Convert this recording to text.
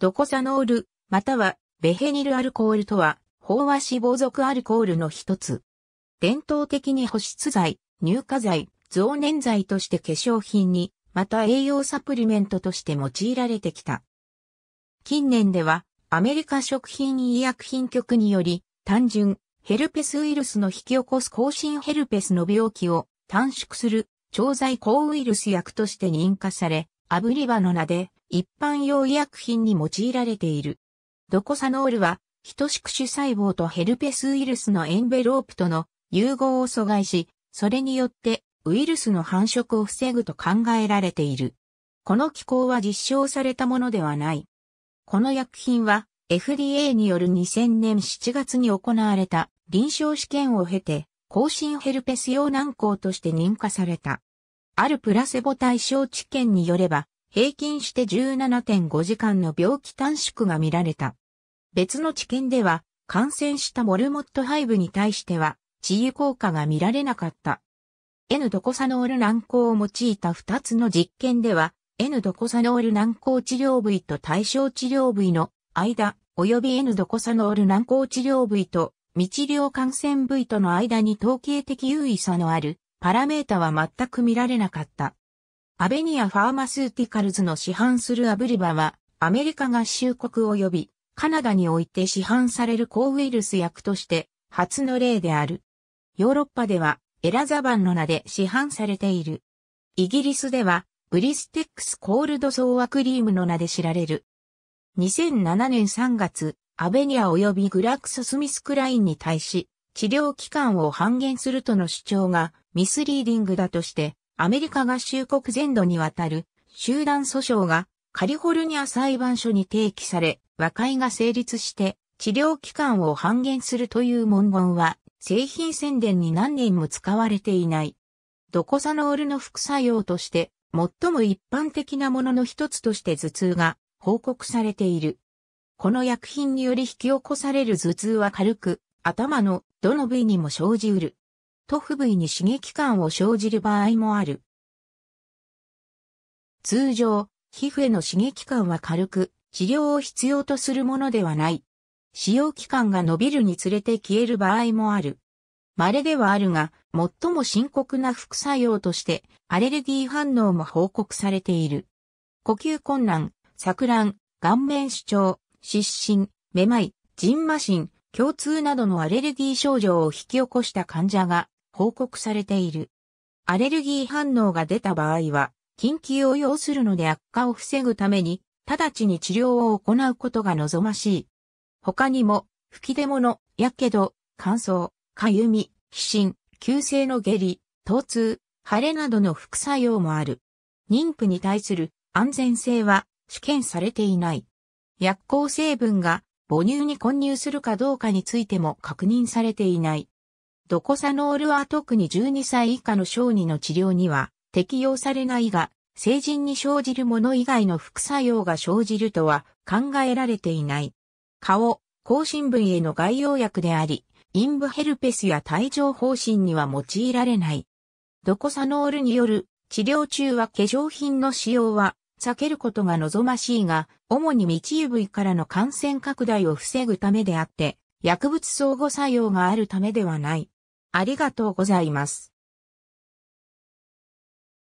ドコサノール、またはベヘニルアルコールとは、飽和脂肪属アルコールの一つ。伝統的に保湿剤、乳化剤、増粘剤として化粧品に、また栄養サプリメントとして用いられてきた。近年では、アメリカ食品医薬品局により、単純、ヘルペスウイルスの引き起こす更新ヘルペスの病気を短縮する、調剤抗ウイルス薬として認可され、アブリバの名で一般用医薬品に用いられている。ドコサノールは、等しくュ細胞とヘルペスウイルスのエンベロープとの融合を阻害し、それによってウイルスの繁殖を防ぐと考えられている。この機構は実証されたものではない。この薬品は FDA による2000年7月に行われた臨床試験を経て、更新ヘルペス用軟膏として認可された。あるプラセボ対象治験によれば、平均して17.5時間の病気短縮が見られた。別の治験では、感染したモルモットハイブに対しては、治癒効果が見られなかった。N ドコサノール軟膏を用いた2つの実験では、N ドコサノール軟膏治療部位と対象治療部位の間、及び N ドコサノール軟膏治療部位と未治療感染部位との間に統計的優位差のあるパラメータは全く見られなかった。アベニアファーマスーティカルズの市販するアブリバは、アメリカ合衆国及び、カナダにおいて市販される抗ウイルス薬として、初の例である。ヨーロッパでは、エラザバンの名で市販されている。イギリスでは、ブリステックスコールドソーアクリームの名で知られる。2007年3月、アベニア及びグラクソスミスクラインに対し、治療期間を半減するとの主張がミスリーディングだとして、アメリカ合衆国全土にわたる集団訴訟がカリフォルニア裁判所に提起され、和解が成立して治療期間を半減するという文言は製品宣伝に何年も使われていない。ドコサノールの副作用として最も一般的なものの一つとして頭痛が報告されている。この薬品により引き起こされる頭痛は軽く、頭のどの部位にも生じうる。塗布部位に刺激感を生じる場合もある。通常、皮膚への刺激感は軽く、治療を必要とするものではない。使用期間が伸びるにつれて消える場合もある。稀ではあるが、最も深刻な副作用として、アレルギー反応も報告されている。呼吸困難、錯乱、顔面主張、失神、めまい、ジンマシン、共通などのアレルギー症状を引き起こした患者が報告されている。アレルギー反応が出た場合は、緊急を要するので悪化を防ぐために、直ちに治療を行うことが望ましい。他にも、吹き出物、やけど、乾燥、かゆみ、皮疹、急性の下痢、疼痛、腫れなどの副作用もある。妊婦に対する安全性は試験されていない。薬効成分が母乳に混入するかどうかについても確認されていない。ドコサノールは特に12歳以下の小児の治療には適用されないが、成人に生じるもの以外の副作用が生じるとは考えられていない。顔、更新部位への外用薬であり、インブヘルペスや帯状方針には用いられない。ドコサノールによる治療中は化粧品の使用は避けることが望ましいが、主に未部位からの感染拡大を防ぐためであって、薬物相互作用があるためではない。ありがとうございます。